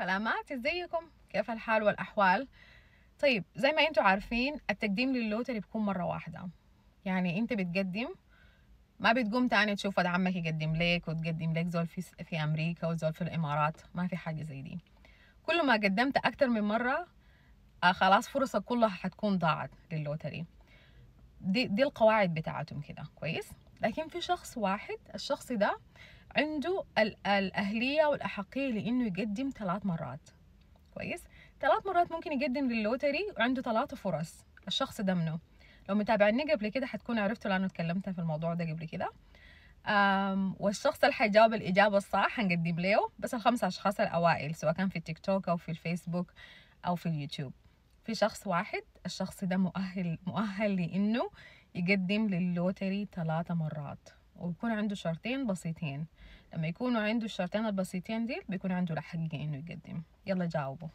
سلامات ازيكم كيف الحال والاحوال طيب زي ما انتم عارفين التقديم للوتري بيكون مره واحده يعني انت بتقدم ما بتقوم تاني تشوف ولد عمك يقدم لك وتقدم لك زول في, في امريكا وزول في الامارات ما في حاجه زي دي كل ما قدمت اكتر من مره آه خلاص فرصك كلها حتكون ضاعت للوتري دي, دي القواعد بتاعتهم كده كويس لكن في شخص واحد الشخص ده عنده الأهلية والأحقية لأنه يقدم ثلاث مرات كويس ثلاث مرات ممكن يقدم للوتري وعنده ثلاثة فرص الشخص ده منه لو متابعني قبل كده حتكون عرفتوا لأنه اتكلمت في الموضوع ده قبل كده والشخص اللي حيجاوب الإجابة الصح هنقدم له بس الخمس أشخاص الأوائل سواء كان في التيك توك أو في الفيسبوك أو في اليوتيوب في شخص واحد الشخص ده مؤهل مؤهل لأنه يقدم للوتري ثلاثة مرات ويكون عنده شرطين بسيطين لما يكونوا عنده الشرطين البسيطين دي بيكون عنده الحق انه يقدم يلا جاوبوا